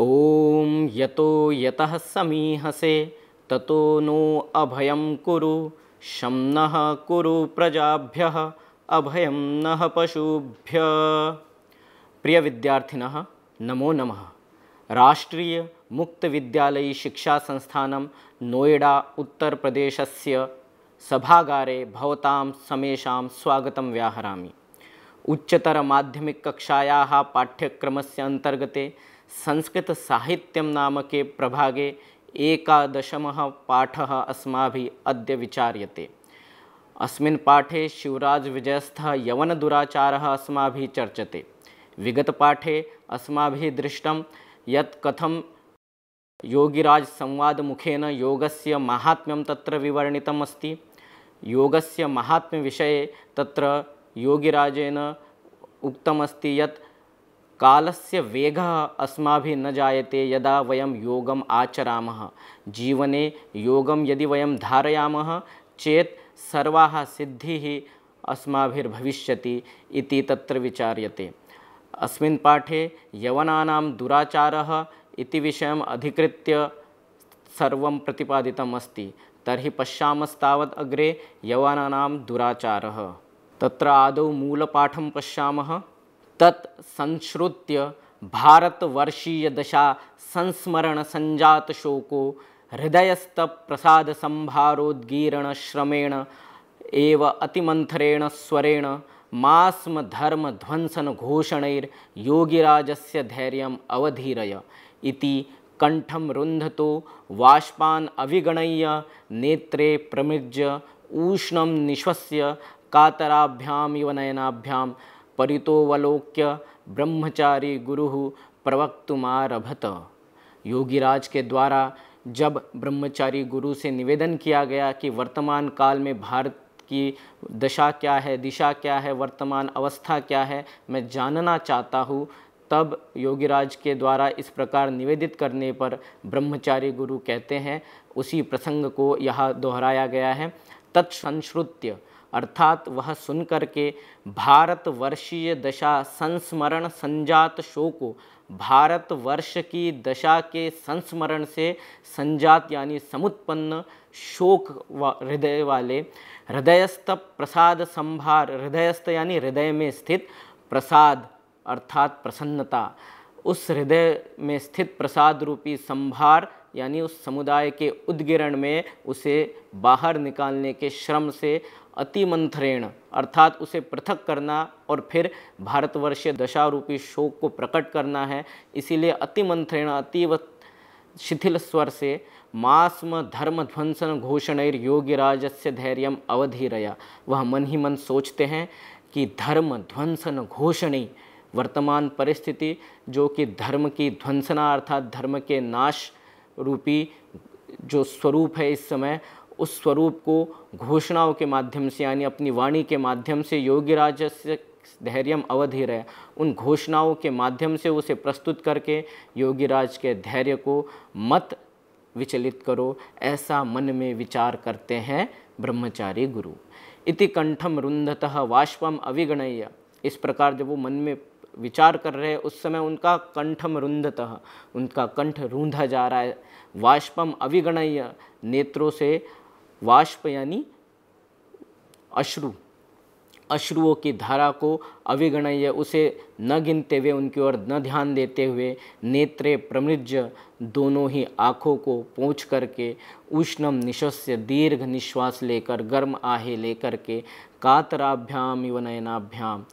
ॐ यतो यतः समीहसे ततो नो अभयं कुरु शं नः कुरु प्रजाभ्य अभयं न पशुभ्य प्रिय विद्यार्थिनः नमो नमः राष्ट्रीय मुक्त मुक्तविद्यालयी शिक्षासंस्थानं नोएडा उत्तरप्रदेशस्य सभागारे भवतां समेषां स्वागतं व्याहरामि उच्चतरमाध्यमिककक्षायाः पाठ्यक्रमस्य अन्तर्गते संस्कृतसाहित्यं नामके प्रभागे एकादश पाठ अस्माभिः अद्य विचार्य अस्मिन् पाठे यवन दुराचार अस्माभिः चर्चते विगत पाठे विगतपाठे अस्माभिः कथम यत् संवाद मुखेन योगस्य माहात्म्यं तत्र विवर्णितम् अस्ति योगस्य माहात्म्यविषये तत्र योगिराजेन उक्तमस्ति यत् कालस्य वेगः अस्माभिः न जायते यदा वयं योगम् आचरामः जीवने योगं यदि वयं धारयामः चेत् सर्वाः सिद्धिः अस्माभिर्भविष्यति इति तत्र विचार्यते अस्मिन् पाठे यवनानां दुराचारः इति विषयम् अधिकृत्य सर्वं प्रतिपादितम् अस्ति तर्हि पश्यामस्तावत् अग्रे यवनानां दुराचारः तत्र आदौ मूलपाठं पश्यामः तत् संश्रुत्य भारतवर्षीय दशा संस्मरण संजात शोको हृदयस्त प्रसाद संभारोदीरण श्रमेण एव अतिमंथरेण स्वरेण मास्म धर्म ध्वंसन घोषणैर योगिराजस्य धैर्य अवधीरय इति कंठम रुंधतो वाष्पान अविगणय्य नेत्रे प्रमृज्य ऊष्ण निश्वस्य कातराभ्याम इव नयनाभ्याम परितोवलोक्य ब्रह्मचारी गुरु प्रवक्तुमारभत योगीराज के द्वारा जब ब्रह्मचारी गुरु से निवेदन किया गया कि वर्तमान काल में भारत की दशा क्या है दिशा क्या है वर्तमान अवस्था क्या है मैं जानना चाहता हूँ तब योगीराज के द्वारा इस प्रकार निवेदित करने पर ब्रह्मचारी गुरु कहते हैं उसी प्रसंग को यहाँ दोहराया गया है तत्संश्रुत्य अर्थात वह सुनकर के भारतवर्षीय दशा संस्मरण संजात शोको भारतवर्ष की दशा के संस्मरण से संजात यानी समुत्पन्न शोक व हृदय वाले हृदयस्थ प्रसाद संभार हृदयस्थ यानी हृदय में स्थित प्रसाद अर्थात प्रसन्नता उस हृदय में स्थित प्रसाद रूपी संभार यानी उस समुदाय के उद्गिरण में उसे बाहर निकालने के श्रम से अतिमंथरेण अर्थात उसे पृथक करना और फिर भारतवर्षीय दशारूपी शोक को प्रकट करना है इसीलिए अतिमंथरेण अतीव शिथिल स्वर से मास्म धर्म ध्वंसन घोषणैर योगिराज से धैर्य अवधिरया वह मन ही मन सोचते हैं कि धर्म ध्वंसन घोषणी वर्तमान परिस्थिति जो कि धर्म की ध्वंसना अर्थात धर्म के नाश रूपी जो स्वरूप है इस समय उस स्वरूप को घोषणाओं के माध्यम से यानी अपनी वाणी के माध्यम से योगी राजस्य धैर्य अवधि रहे उन घोषणाओं के माध्यम से उसे प्रस्तुत करके योगीराज के धैर्य को मत विचलित करो ऐसा मन में विचार करते हैं ब्रह्मचारी गुरु इति कंठम रुंधतः वाष्पम अविगणय्य इस प्रकार जब वो मन में विचार कर रहे हैं उस समय उनका कंठम रुंधतः उनका कंठ रूंधा जा रहा है वाष्पम अविगणय्य नेत्रों से वाष्प यानी अश्रु अश्रुओं की धारा को अविगणय उसे न गिनते हुए उनकी ओर न ध्यान देते हुए नेत्रे प्रमृज दोनों ही आँखों को पहुँच करके उष्णम निशस्य दीर्घ निश्वास लेकर गर्म आहे लेकर के कातराभ्याम युवनयनाभ्याम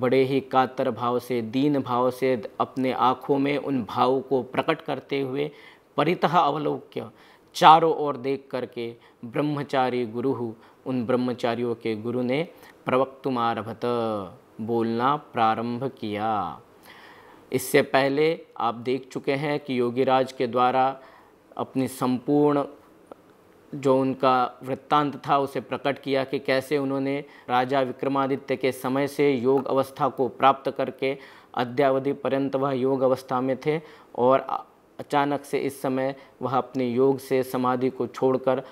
बड़े ही कातर भाव से दीन भाव से अपने आँखों में उन भाव को प्रकट करते हुए परितः अवलोक्य चारों ओर देख करके ब्रह्मचारी गुरु उन ब्रह्मचारियों के गुरु ने प्रवक्तुमारभत बोलना प्रारंभ किया इससे पहले आप देख चुके हैं कि योगीराज के द्वारा अपनी संपूर्ण जो उनका वृत्तांत था उसे प्रकट किया कि कैसे उन्होंने राजा विक्रमादित्य के समय से योग अवस्था को प्राप्त करके अद्यावधि पर्यंत वह योग अवस्था में थे और अचानक से इस समय वह अपने योग से समाधि को छोड़कर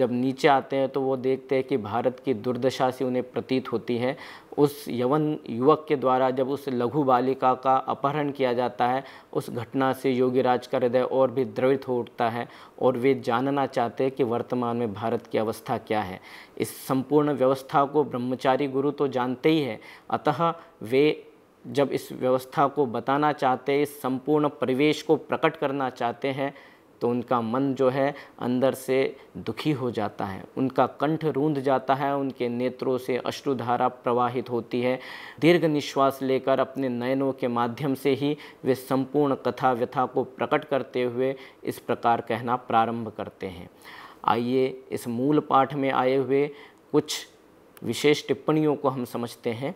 जब नीचे आते हैं तो वो देखते हैं कि भारत की दुर्दशा से उन्हें प्रतीत होती है उस यवन युवक के द्वारा जब उस लघु बालिका का अपहरण किया जाता है उस घटना से योगीराज का हृदय और भी द्रवित हो उठता है और वे जानना चाहते हैं कि वर्तमान में भारत की अवस्था क्या है इस संपूर्ण व्यवस्था को ब्रह्मचारी गुरु तो जानते ही हैं अतः वे जब इस व्यवस्था को बताना चाहते इस संपूर्ण परिवेश को प्रकट करना चाहते हैं तो उनका मन जो है अंदर से दुखी हो जाता है उनका कंठ रूंध जाता है उनके नेत्रों से अश्रुधारा प्रवाहित होती है दीर्घ निश्वास लेकर अपने नयनों के माध्यम से ही वे संपूर्ण कथा व्यथा को प्रकट करते हुए इस प्रकार कहना प्रारंभ करते हैं आइए इस मूल पाठ में आए हुए कुछ विशेष टिप्पणियों को हम समझते हैं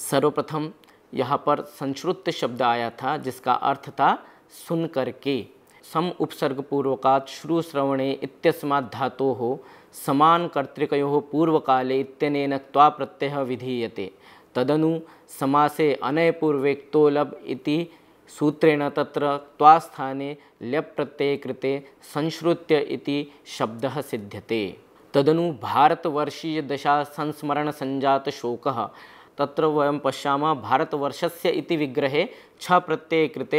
सर्वप्रथम यहाँ पर संश्रुत शब्द आया था जिसका अर्थ था सुन करके सम उपसर्ग पूर्वका श्रु श्रवणे इत्यस्मात् धातो हो समान कर्तृको काले इत्यनेन क्वा प्रत्यय विधीयते तदनु समासे अनय पूर्वेक्तो लब इति सूत्रेण तत्र क्वास्थाने लप प्रत्यय कृते संश्रुत्य इति शब्दः सिद्ध्यते तदनु संजात संस्मरणसञ्जातशोकः तत्र वयं पश्यामः भारतवर्षस्य इति विग्रहे छ प्रत्यये कृते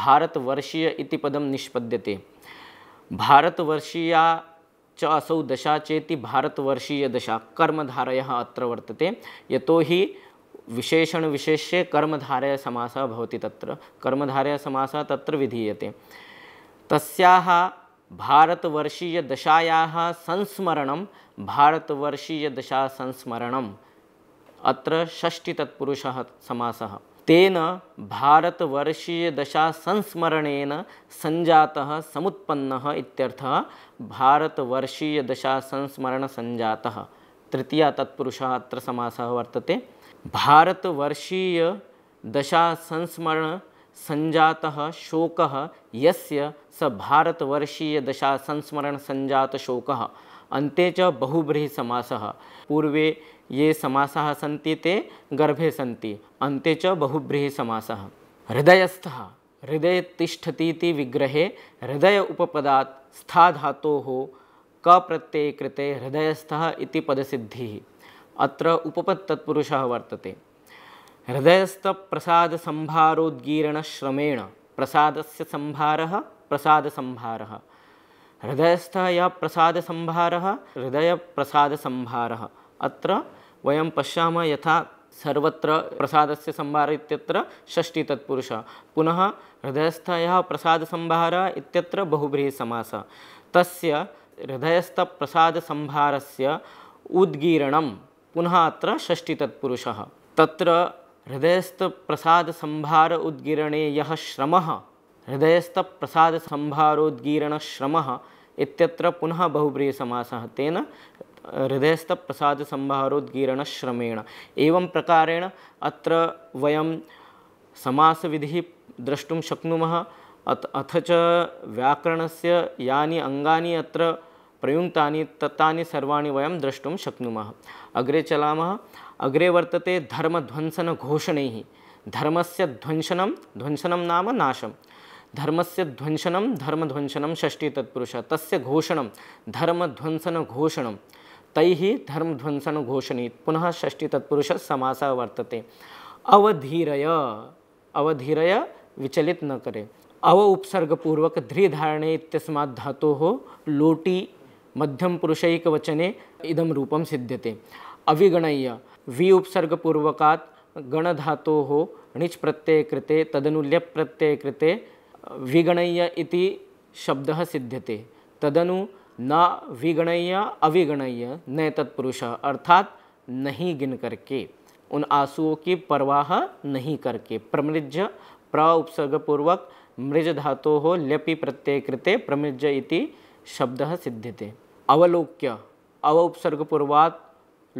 भारतवर्षीय इति पदं निष्पद्यते भारतवर्षीया च असौ दशा चेति भारतवर्षीयदशा कर्मधारयः अत्र वर्तते यतोहि विशेषणविशेष्ये कर्मधारयसमासः भवति तत्र कर्मधारयसमासः तत्र विधीयते तस्याः भारतवर्षीयदशायाः संस्मरणं भारतवर्षीयदशासंस्मरणं अत्र षष्टितत्पुरुषः समासः तेन भारतवर्षीयदशासंस्मरणेन सञ्जातः समुत्पन्नः इत्यर्थः भारतवर्षीयदशासंस्मरणसञ्जातः तृतीया तत्पुरुषः अत्र समासः वर्तते भारतवर्षीयदशासंस्मरणसञ्जातः शोकः यस्य स भारतवर्षीयदशासंस्मरणसञ्जातशोकः अन्ते च बहुव्रीहिसमासः पूर्वे ये समासाः सन्ति ते गर्भे सन्ति अन्ते च बहुव्रीहिसमासः हृदयस्थः हृदये तिष्ठतीति विग्रहे हृदय उपपदात् स्था धातोः कप्रत्यये कृते हृदयस्थः इति पदसिद्धिः अत्र उपपत्तत्पुरुषः वर्तते हृदयस्थप्रसादसम्भारोद्गीरणश्रमेण प्रसादस्य सम्भारः प्रसादसम्भारः हृदयस्थ यः प्रसादसम्भारः हृदयप्रसादसम्भारः अत्र वयं पश्यामः यथा सर्वत्र प्रसादस्य सम्भार इत्यत्र षष्टितत्पुरुषः पुनः हृदयस्थयः प्रसादसम्भारः इत्यत्र बहुव्रीहिसमासः तस्य हृदयस्थप्रसादसम्भारस्य उद्गीरणं पुनः अत्र षष्टितत्पुरुषः तत्र हृदयस्थप्रसादसम्भार उद्गीरणे यः श्रमः हृदयस्थ हृदयस्थप्रसादसम्भारोद्गीरणश्रमः इत्यत्र पुनः सामस तेन हृदयस्थ हृदयस्थप्रसादसम्भारोद्गीरणश्रमेण एवं प्रकारेण अत्र वयं विधि द्रष्टुं शक्नुमः अथ अथ च व्याकरणस्य यानि अङ्गानि अत्र प्रयुङ्क्तानि तत्तानि सर्वाणि वयं द्रष्टुं शक्नुमः अग्रे चलामः अग्रे वर्तते धर्म से ध्वंसनं ध्वंसनं नाम नाशं धर्मस्य ध्वंसनं धर्मध्वंसनं षष्ठी तत्पुरुष तस् घोषण धर्मध्वंसन घोषण तैः धर्मध्वंसन घोषणी पुनः षष्ठी तत्पुरुष समासः वर्तते अवधीरय अवधीरय विचलित न करे अव उपसर्ग पूर्वक ध्रीधारणे इत्यस्मात् धातोः लोटी मध्यम पुरुषैकवचने इदं रूपं सिद्ध्यते अविगणय्य वि उपसर्ग पूर्वकात् गणधातोः णिच् प्रत्यय कृते तदनुल्य प्रत्यय कृते विगणय्य इति शब्द सिद्ध्यते तदनु न विगणय्य अविगणय्य न तत्पुरुष अर्थात नहीं गिन करके उन आंसुओं की परवाह नहीं करके प्रमृज्य प्र उपसर्गपूर्वक मृज धातो हो ल्यपि प्रत्यय कृते प्रमृज इति शब्द सिद्ध्यते अवलोक्य अव उपसर्गपूर्वात्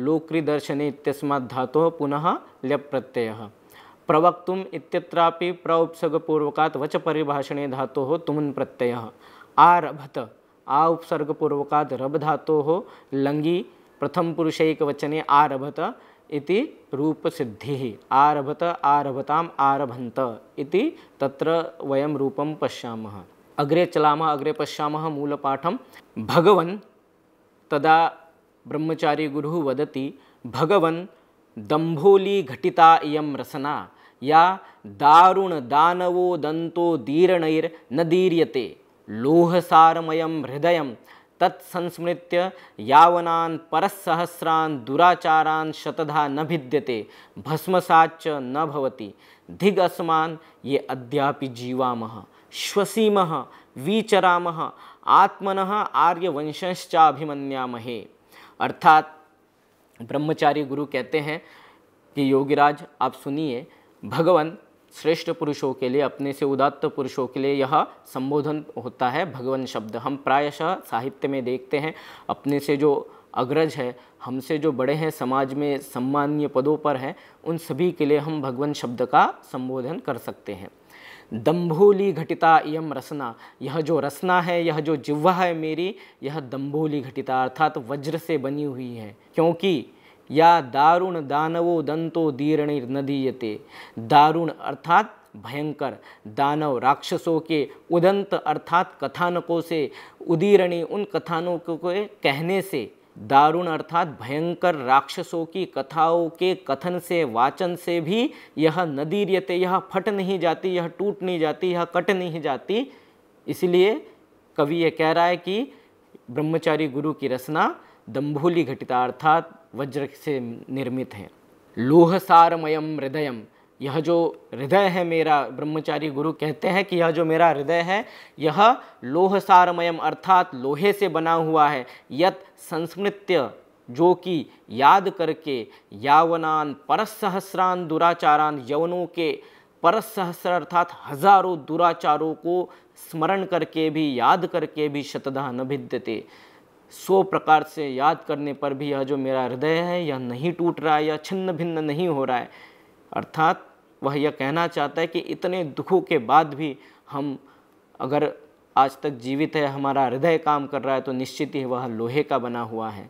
लोक्रिदर्शने इत्यस्मात् धातोः पुनः ल्यप् प्रत्ययः प्रवक्त प्रउपसर्गपूर्वका वच परिभाषणे धा तुमन प्रत्यय आरभत आ उपसर्गपूर्वकात् धा लंगी प्रथम प्रथमपुरुषैकवचने आरभत इति सिद्धि आरभत आरभताम आरभंत इति तत्र वयम रूपम पश्या अग्रे चलामः अग्रे पश्यामः मूलपाठम भगवन् तदा ब्रह्मचारी गुरु वदति दंभोली घटिता इयं रसना या दारुण दानवो दंतो दीर्णैर न दीर्यते लोहसारमय हृदय तत्संस्मृत्य यावनान परसहस्रान दुराचारान शतधा न भिद्यते भस्मसाच न भवति धिगस्मान ये अद्यापि जीवामह श्वसीम विचरामह आत्मन आर्यवंशंश्चाभिमन्यामहे अर्थात ब्रह्मचारी गुरु कहते हैं कि योगिराज आप सुनिए भगवान श्रेष्ठ पुरुषों के लिए अपने से उदात्त पुरुषों के लिए यह संबोधन होता है भगवान शब्द हम प्रायशः साहित्य में देखते हैं अपने से जो अग्रज है हमसे जो बड़े हैं समाज में सम्मान्य पदों पर हैं उन सभी के लिए हम भगवान शब्द का संबोधन कर सकते हैं दम्भोली घटिता यम रसना यह जो रसना है यह जो जिह्वा है मेरी यह दम्भोली घटिता अर्थात तो वज्र से बनी हुई है क्योंकि या दारुण दानवो दंतो न नदीयते दारुण अर्थात भयंकर दानव राक्षसों के उदंत अर्थात कथानकों से उदीरणी उन कथानों को कहने से दारुण अर्थात भयंकर राक्षसों की कथाओं के कथन से वाचन से भी यह नदी रियते यह फट नहीं जाती यह टूट नहीं जाती यह कट नहीं जाती इसलिए कवि यह कह रहा है कि ब्रह्मचारी गुरु की रचना दम्भूली घटिता अर्थात वज्र से निर्मित हैं लोहसारमयम हृदय यह जो हृदय है मेरा ब्रह्मचारी गुरु कहते हैं कि यह जो मेरा हृदय है यह लोहसारमयम अर्थात लोहे से बना हुआ है यत संस्मृत्य जो कि याद करके यावनान परसहस्रान दुराचारान यवनों के परसहस्र अर्थात हजारों दुराचारों को स्मरण करके भी याद करके भी शतधा न भिद्यते सौ प्रकार से याद करने पर भी यह जो मेरा हृदय है यह नहीं टूट रहा है यह छिन्न भिन्न नहीं हो रहा है अर्थात वह यह कहना चाहता है कि इतने दुखों के बाद भी हम अगर आज तक जीवित है हमारा हृदय काम कर रहा है तो निश्चित ही वह लोहे का बना हुआ है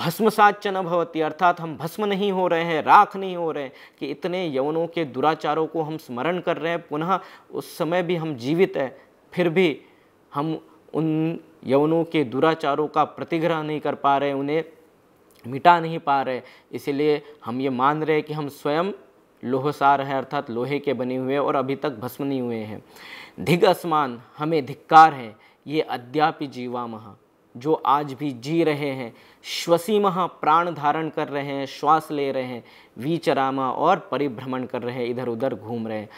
भस्म साच्य न भवती अर्थात हम भस्म नहीं हो रहे हैं राख नहीं हो रहे कि इतने यवनों के दुराचारों को हम स्मरण कर रहे हैं पुनः उस समय भी हम जीवित है फिर भी हम उन यवनों के दुराचारों का प्रतिग्रह नहीं कर पा रहे उन्हें मिटा नहीं पा रहे इसलिए हम ये मान रहे हैं कि हम स्वयं लोहसार हैं अर्थात लोहे के बने हुए और अभी तक भस्म नहीं हुए हैं धिग आसमान हमें धिक्कार है ये अद्यापि जीवा महा जो आज भी जी रहे हैं महा प्राण धारण कर रहे हैं श्वास ले रहे हैं वीचरामा और परिभ्रमण कर रहे हैं इधर उधर घूम रहे हैं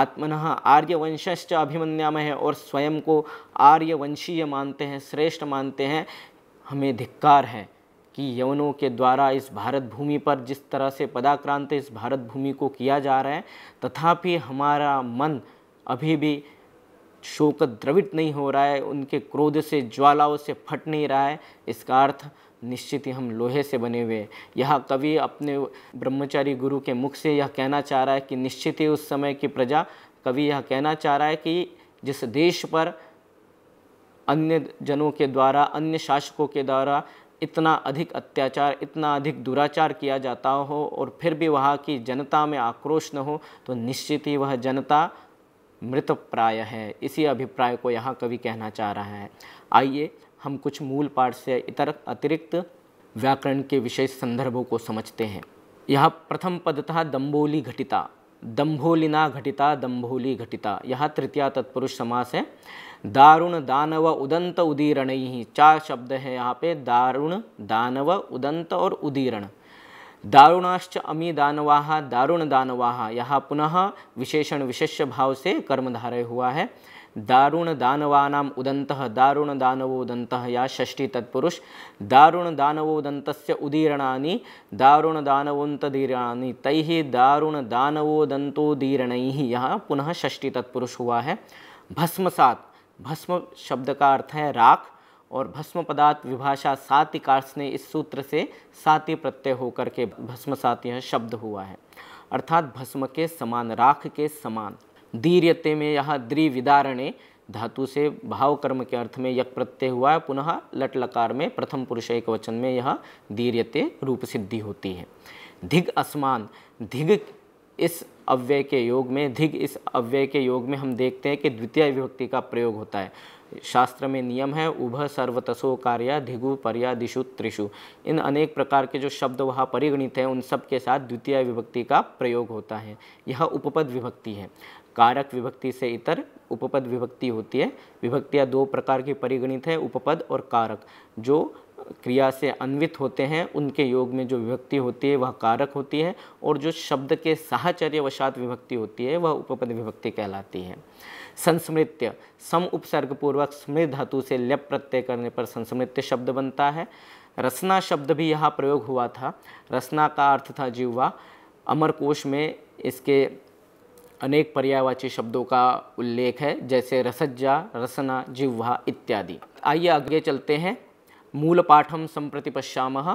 आत्मन आर्यवंशश्च अभिमन्याम है और स्वयं को आर्यवंशीय मानते हैं श्रेष्ठ मानते हैं हमें धिक्कार है कि यवनों के द्वारा इस भारत भूमि पर जिस तरह से पदाक्रांत इस भारत भूमि को किया जा रहा है तथापि हमारा मन अभी भी शोक द्रवित नहीं हो रहा है उनके क्रोध से ज्वालाओं से फट नहीं रहा है इसका अर्थ निश्चित ही हम लोहे से बने हुए हैं यह कवि अपने ब्रह्मचारी गुरु के मुख से यह कहना चाह रहा है कि निश्चित ही उस समय की प्रजा कवि यह कहना चाह रहा है कि जिस देश पर अन्य जनों के द्वारा अन्य शासकों के द्वारा इतना अधिक अत्याचार इतना अधिक दुराचार किया जाता हो और फिर भी वहाँ की जनता में आक्रोश न हो तो निश्चित ही वह जनता मृत प्राय है इसी अभिप्राय को यहाँ कवि कहना चाह रहा है आइए हम कुछ मूल पाठ से इतर अतिरिक्त व्याकरण के विशेष संदर्भों को समझते हैं यह प्रथम पद था दम्बोली घटिता दम्भोलिना घटिता दम्भोली घटिता यह तृतीया तत्पुरुष समास है दारुण दानव उदंत उदीरण ही चार शब्द हैं यहाँ पे दारुण दानव उदंत और उदीरण दारुणाश्च अमी दानवाह दारुण दानवाह यहाँ पुनः विशेषण विशेष भाव से कर्मधारय हुआ है दारुण दानवानाम उदंत दारुण दानवोदंत या षष्ठी तत्पुरुष दारुण दानवोदंत उदीरणा दारुण दानवोन्तदीरणानि तैः दारुण दानवोदंतोदीरण यहाँ पुनः षष्ठी तत्पुरुष हुआ है भस्मसात भस्म शब्द का अर्थ है राख और भस्म पदार्थ विभाषा साति ने इस सूत्र से साति प्रत्यय होकर के भस्म सात यह शब्द हुआ है अर्थात भस्म के समान राख के समान दीर्यते में यह द्रिविदारणे धातु से भाव कर्म के अर्थ में यक प्रत्यय हुआ है पुनः लट लकार में प्रथम पुरुष एक वचन में यह दीर्यते रूप सिद्धि होती है धिग असमान धिग इस अव्यय के योग में धिग इस अव्यय के योग में हम देखते हैं कि द्वितीय विभक्ति का प्रयोग होता है शास्त्र में नियम है उभ सर्वतसो कार्या धिगु पर्या दिशु त्रिशु इन अनेक प्रकार के जो शब्द वहाँ परिगणित हैं उन सब के साथ द्वितीय विभक्ति का प्रयोग होता है यह उपपद विभक्ति है कारक विभक्ति से इतर उपपद विभक्ति होती है विभक्तियाँ दो प्रकार की परिगणित हैं उपपद और कारक जो क्रिया से अन्वित होते हैं उनके योग में जो विभक्ति होती है वह कारक होती है और जो शब्द के साहचर्य वशात विभक्ति होती है वह उपपद विभक्ति कहलाती है संस्मृत्य सम उपसर्गपूर्वक स्मृत धातु से लेप प्रत्यय करने पर संस्मृत्य शब्द बनता है रसना शब्द भी यहाँ प्रयोग हुआ था रसना का अर्थ था जीववा अमरकोश में इसके अनेक पर्यायवाची शब्दों का उल्लेख है जैसे रसज्जा रसना जिह्वा इत्यादि आइए आगे चलते हैं मूलपाठं सम्प्रति पश्यामः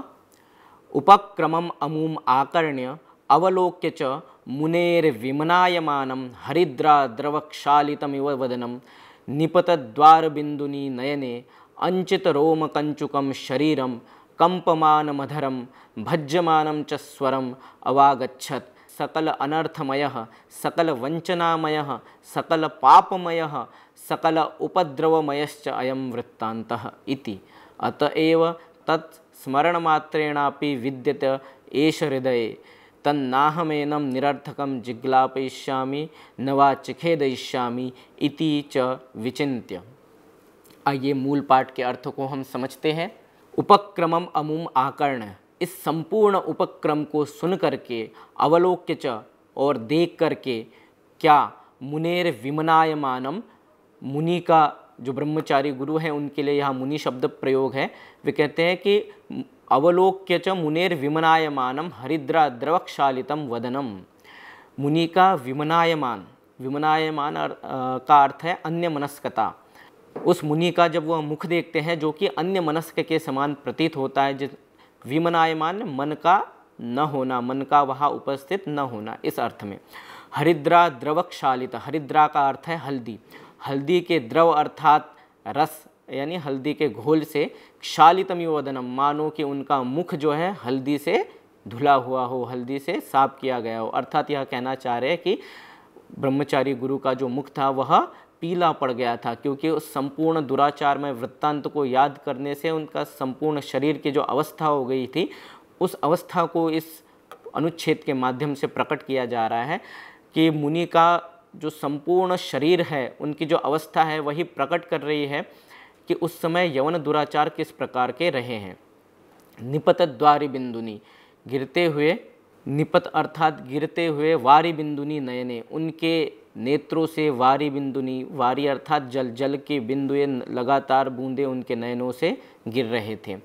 उपक्रमम् अमुम् आकर्ण्य अवलोक्य च मुनेर्विमनायमानं हरिद्राद्रवक्षालितमिव वदनं निपतद्वारबिन्दुनि नयने अञ्चितरोमकञ्चुकं शरीरं कम्पमानमधरं भज्यमानं च स्वरम् अवागच्छत् सकल अनर्थमयः सकल वञ्चनामयः सकल पापमयः सकल उपद्रवमयश्च अयं वृत्तान्तः इति अतएव तत् विद्यत एष हृदय तन्नाहमेन निरर्थक जिग्लापय्या न वा चिखेदयिष्यामि च विचित्य आइए मूल पाठ के अर्थ को हम समझते हैं उपक्रमम अमुम आकर्ण इस संपूर्ण उपक्रम को सुन करके अवलोक्य च और देख करके क्या मुनेर विमनायमानम मुनि का जो ब्रह्मचारी गुरु हैं उनके लिए यह मुनि शब्द प्रयोग है वे कहते हैं कि अवलोक्य च मुनेर विमनायमानम हरिद्रा द्रवक्षालितम वदनम मुनि का विमनायमान विमनायमान का अर्थ है अन्य मनस्कता उस मुनि का जब वह मुख देखते हैं जो कि अन्य मनस्क के समान प्रतीत होता है जिस विमनायमान मन का न होना मन का वहाँ उपस्थित न होना इस अर्थ में हरिद्रा द्रवक्षालित हरिद्रा का अर्थ है हल्दी हल्दी के द्रव अर्थात रस यानी हल्दी के घोल से क्षालितम वदनम मानो कि उनका मुख जो है हल्दी से धुला हुआ हो हल्दी से साफ किया गया हो अर्थात यह कहना चाह रहे हैं कि ब्रह्मचारी गुरु का जो मुख था वह पीला पड़ गया था क्योंकि उस संपूर्ण दुराचार में वृत्तांत को याद करने से उनका संपूर्ण शरीर की जो अवस्था हो गई थी उस अवस्था को इस अनुच्छेद के माध्यम से प्रकट किया जा रहा है कि मुनि का जो संपूर्ण शरीर है उनकी जो अवस्था है वही प्रकट कर रही है कि उस समय यवन दुराचार किस प्रकार के रहे हैं निपत द्वारी बिंदुनी गिरते हुए निपत अर्थात गिरते हुए वारी बिंदुनी नयने उनके नेत्रों से वारी बिंदुनी वारी अर्थात जल जल के बिंदुए लगातार बूंदे उनके नयनों से गिर रहे थे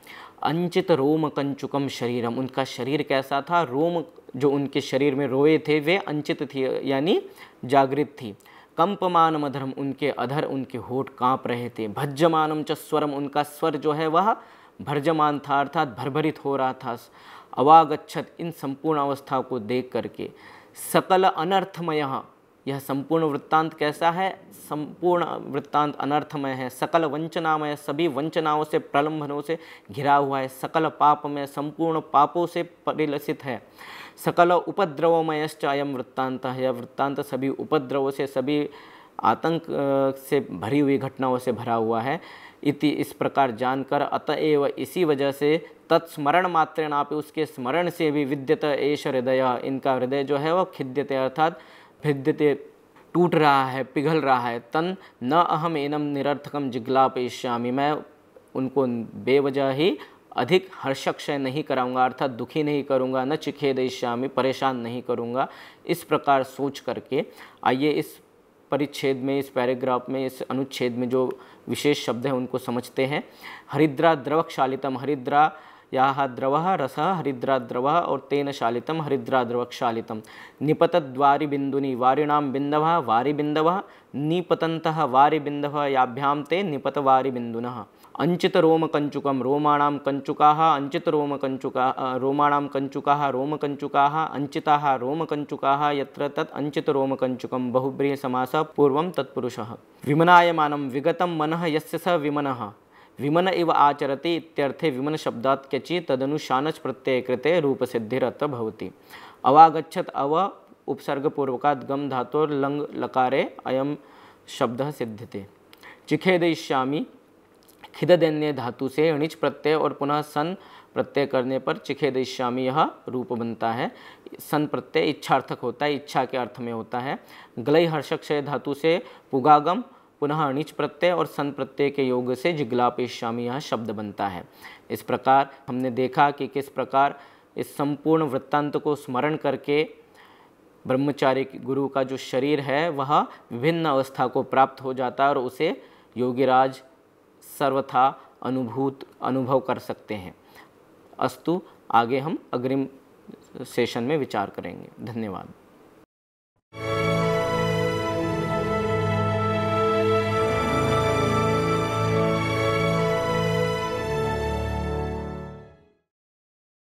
अंचित रोम कंचुकम शरीरम उनका शरीर कैसा था रोम जो उनके शरीर में रोए थे वे अंचित थे यानी जागृत थी कंपमानम अधरम उनके अधर उनके होठ कांप रहे थे भज्जमानम च स्वरम उनका स्वर जो है वह भर्जमान था अर्थात भरभरित हो रहा था अवागच्छत इन संपूर्ण अवस्था को देख करके सकल अनर्थमय यह संपूर्ण वृत्तांत कैसा है संपूर्ण वृत्तांत अनर्थमय है सकल वंचनामय सभी वंचनाओं से प्रलंभनों से घिरा हुआ है सकल पाप में संपूर्ण पापों से परिलसित है सकल उपद्रवमय अयम वृत्तांत है यह वृत्तांत सभी उपद्रवों से सभी आतंक से भरी हुई घटनाओं से भरा हुआ है इति इस प्रकार जानकर अतएव इसी वजह से तत्स्मरण मात्रेण आप उसके स्मरण से भी विद्यत एश हृदय इनका हृदय जो है वह खिद्यते अर्थात भिद्यते टूट रहा है पिघल रहा है तन न अहम एनम निरर्थकम जिग्लापयिष्यामी मैं उनको बेवजह ही अधिक हर्षक्षय नहीं कराऊंगा अर्थात दुखी नहीं करूंगा न चिखे दिश्यामी परेशान नहीं करूंगा इस प्रकार सोच करके आइए इस परिच्छेद में इस पैराग्राफ में इस अनुच्छेद में जो विशेष शब्द हैं उनको समझते हैं हरिद्रा द्रवक्षालितम हरिद्रा या द्रव रस हरिद्रा द्रव और तेन शालितम हरिद्रा द्रवक्षालितम द्वारि बिंदुनी वारिणाम बिंदव वारी बिंदव निपतंत वारी बिंदव याभ्याम ते निपत वारी बिंदुन अंचित रोम कंचुकम रोमाणाम कंचुकाः अंचित रोम कंचुका रोमाणाम कंचुकाः रोम कंचुकाः अंचिताः रोम कंचुकाः यत्र तत् अंचित रोम कंचुकम बहुब्रीहि समासः पूर्वं तत्पुरुषः विमनायमानं विगतं मनः यस्य स विमनः विमन इव आचरति इत्यर्थे विमन शब्दात् क्यचि तदनुशानच प्रत्यय कृते रूप सिद्धिरत्र भवति अवागछत अव उपसर्ग पूर्वकात् गम धातोर लंग लकारे अयम शब्दः सिद्ध्यते चिखेदयिष्यामि खिदेन्य धातु से अणिच प्रत्यय और पुनः सन प्रत्यय करने पर चिखेदिश्यामी यह रूप बनता है सन प्रत्यय इच्छार्थक होता है इच्छा के अर्थ में होता है ग्लई हर्षक्षय धातु से पुगागम पुनः अणिच प्रत्यय और सन प्रत्यय के योग से जिग्लापेश्यामी यह शब्द बनता है इस प्रकार हमने देखा कि किस प्रकार इस संपूर्ण वृत्तांत को स्मरण करके ब्रह्मचारी गुरु का जो शरीर है वह विभिन्न अवस्था को प्राप्त हो जाता है और उसे योगीराज सर्वथा अनुभूत अनुभव कर सकते हैं अस्तु आगे हम अग्रिम सेशन में विचार करेंगे धन्यवाद